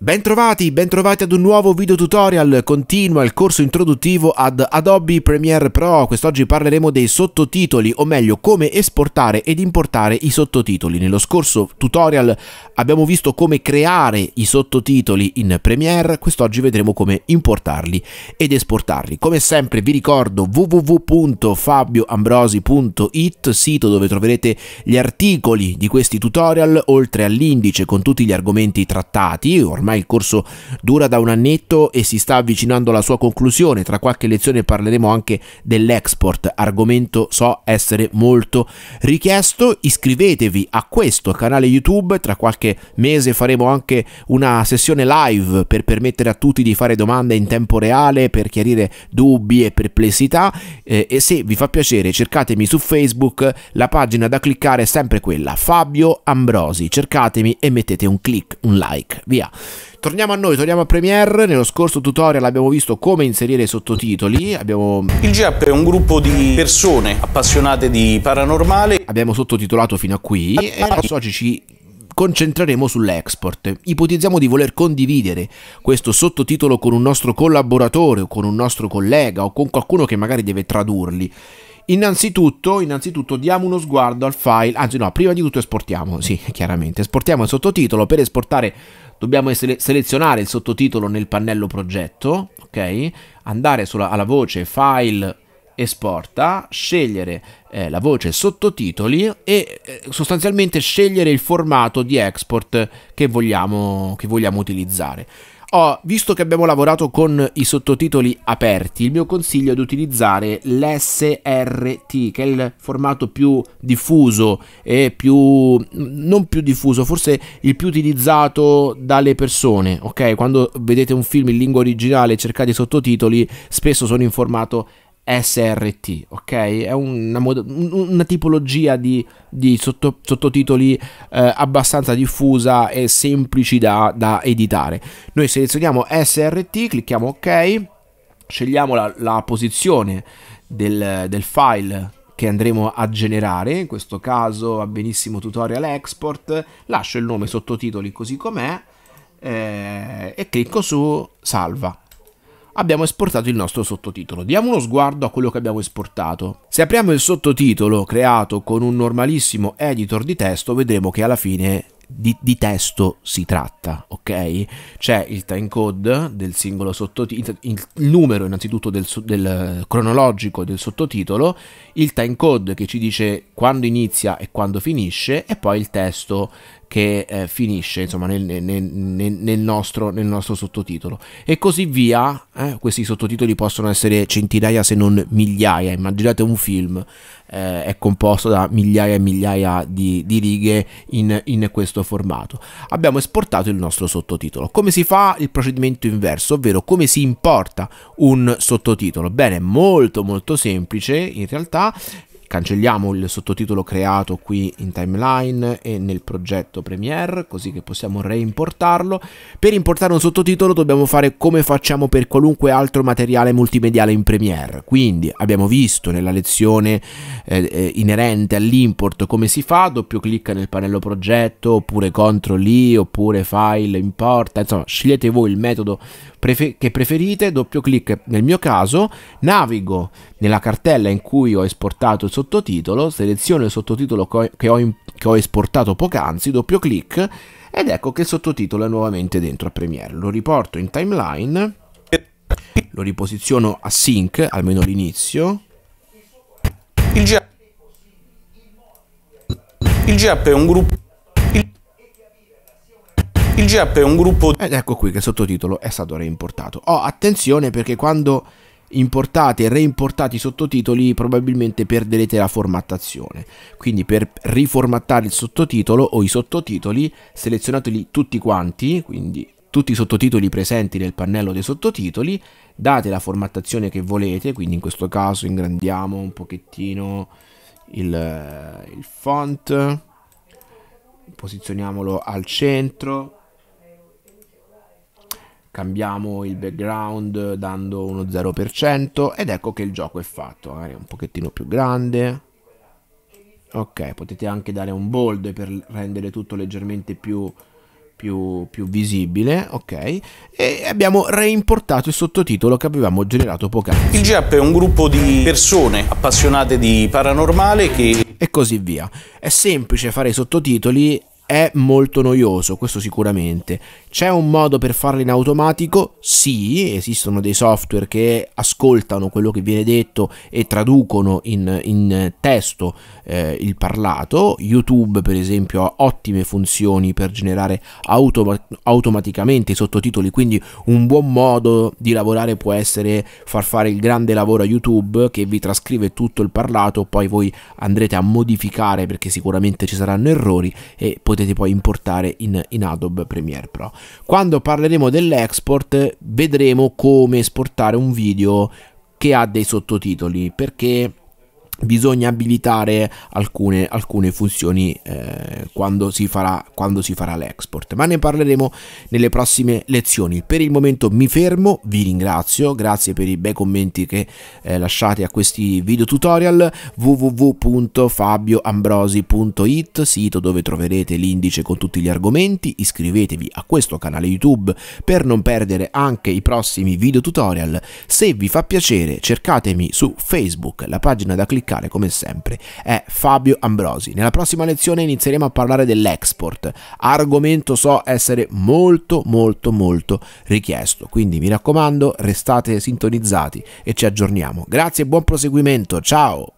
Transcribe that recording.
Bentrovati, bentrovati ad un nuovo video tutorial, continua il corso introduttivo ad Adobe Premiere Pro, quest'oggi parleremo dei sottotitoli, o meglio come esportare ed importare i sottotitoli. Nello scorso tutorial abbiamo visto come creare i sottotitoli in Premiere, quest'oggi vedremo come importarli ed esportarli. Come sempre vi ricordo www.fabioambrosi.it, sito dove troverete gli articoli di questi tutorial, oltre all'indice con tutti gli argomenti trattati, ormai ormai il corso dura da un annetto e si sta avvicinando alla sua conclusione, tra qualche lezione parleremo anche dell'export, argomento so essere molto richiesto, iscrivetevi a questo canale YouTube, tra qualche mese faremo anche una sessione live per permettere a tutti di fare domande in tempo reale, per chiarire dubbi e perplessità eh, e se vi fa piacere cercatemi su Facebook, la pagina da cliccare è sempre quella, Fabio Ambrosi, cercatemi e mettete un click, un like, via. Torniamo a noi, torniamo a Premiere. Nello scorso tutorial abbiamo visto come inserire i sottotitoli. Abbiamo... Il GAP è un gruppo di persone appassionate di paranormale. Abbiamo sottotitolato fino a qui e adesso oggi ci concentreremo sull'export. Ipotizziamo di voler condividere questo sottotitolo con un nostro collaboratore o con un nostro collega o con qualcuno che magari deve tradurli. Innanzitutto, innanzitutto diamo uno sguardo al file, anzi no, prima di tutto esportiamo, sì, chiaramente, esportiamo il sottotitolo per esportare dobbiamo sele selezionare il sottotitolo nel pannello progetto, ok? Andare sulla, alla voce file esporta, scegliere eh, la voce sottotitoli e eh, sostanzialmente scegliere il formato di export che vogliamo, che vogliamo utilizzare. Oh, visto che abbiamo lavorato con i sottotitoli aperti, il mio consiglio è di utilizzare l'SRT, che è il formato più diffuso e più... non più diffuso, forse il più utilizzato dalle persone, ok? Quando vedete un film in lingua originale e cercate i sottotitoli, spesso sono in formato SRT, ok? È una, una tipologia di, di sotto, sottotitoli eh, abbastanza diffusa e semplici da, da editare. Noi selezioniamo SRT, clicchiamo ok, scegliamo la, la posizione del, del, file che andremo a generare, in questo caso va benissimo tutorial export, lascio il nome sottotitoli così com'è eh, e clicco su salva abbiamo esportato il nostro sottotitolo. Diamo uno sguardo a quello che abbiamo esportato. Se apriamo il sottotitolo creato con un normalissimo editor di testo, vedremo che alla fine di, di, testo si tratta, ok? C'è il time code del singolo sottotitolo, il numero innanzitutto del, del, cronologico del sottotitolo, il time code che ci dice quando inizia e quando finisce e poi il testo che eh, finisce insomma, nel, nel, nel, nostro, nel, nostro, sottotitolo e così via eh, questi sottotitoli possono essere centinaia se non migliaia immaginate un film eh, è composto da migliaia e migliaia di, di righe in, in, questo formato abbiamo esportato il nostro sottotitolo come si fa il procedimento inverso ovvero come si importa un sottotitolo bene molto molto semplice in realtà Cancelliamo il sottotitolo creato qui in timeline e nel progetto Premiere, così che possiamo reimportarlo. Per importare un sottotitolo dobbiamo fare come facciamo per qualunque altro materiale multimediale in Premiere. Quindi abbiamo visto nella lezione eh, eh inerente all'import come si fa, doppio clic nel pannello progetto, oppure CTRL I, oppure file importa, insomma scegliete voi il metodo che preferite, doppio clic nel mio caso, navigo nella cartella in cui ho esportato il sottotitolo, seleziono il sottotitolo che ho, in, che ho esportato poc'anzi, doppio clic ed ecco che il sottotitolo è nuovamente dentro a Premiere. Lo riporto in timeline, lo riposiziono a sync, almeno all'inizio. Il GAP il è un gruppo il GAP è un gruppo ed ecco qui che il sottotitolo è stato reimportato. Oh, attenzione perché quando importati e reimportati sottotitoli probabilmente perderete la formattazione. Quindi per riformattare il sottotitolo o i sottotitoli selezionateli tutti quanti, quindi tutti i sottotitoli presenti nel pannello dei sottotitoli, date la formattazione che volete, quindi in questo caso ingrandiamo un pochettino il, il font, posizioniamolo al centro cambiamo il background dando uno 0% ed ecco che il gioco è fatto, magari un pochettino più grande. Ok, potete anche dare un bold per rendere tutto leggermente più, più, più visibile, ok? E abbiamo reimportato il sottotitolo che avevamo generato poc'anzi. Il GEP è un gruppo di persone appassionate di paranormale che... E così via. È semplice fare i sottotitoli è molto noioso, questo sicuramente. C'è un modo per farlo in automatico? Sì, esistono dei software che ascoltano quello che viene detto e traducono in, in testo eh, il parlato. YouTube, per esempio, ha ottime funzioni per generare autom automaticamente i sottotitoli, quindi un buon modo di lavorare può essere far fare il grande lavoro a YouTube che vi trascrive tutto il parlato, poi voi andrete a modificare perché sicuramente ci saranno errori e potete potete poi importare in, in Adobe Premiere Pro. Quando parleremo dell'export vedremo come esportare un video che ha dei sottotitoli perché bisogna abilitare alcune, alcune funzioni eh, quando, si farà, quando si farà l'export ma ne parleremo nelle prossime lezioni per il momento mi fermo vi ringrazio grazie per i bei commenti che eh, lasciate a questi video tutorial www.fabioambrosi.it sito dove troverete l'indice con tutti gli argomenti iscrivetevi a questo canale youtube per non perdere anche i prossimi video tutorial se vi fa piacere cercatemi su facebook la pagina da cliccare musicale come sempre è Fabio Ambrosi. Nella prossima lezione inizieremo a parlare dell'export, argomento so essere molto molto molto richiesto, quindi mi raccomando restate sintonizzati e ci aggiorniamo. Grazie e buon proseguimento, ciao!